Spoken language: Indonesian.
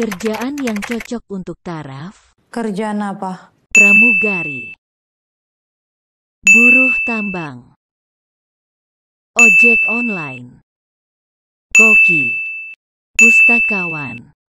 Kerjaan yang cocok untuk taraf. Kerjaan apa? Pramugari. Buruh tambang. Ojek online. Koki. Pustakawan.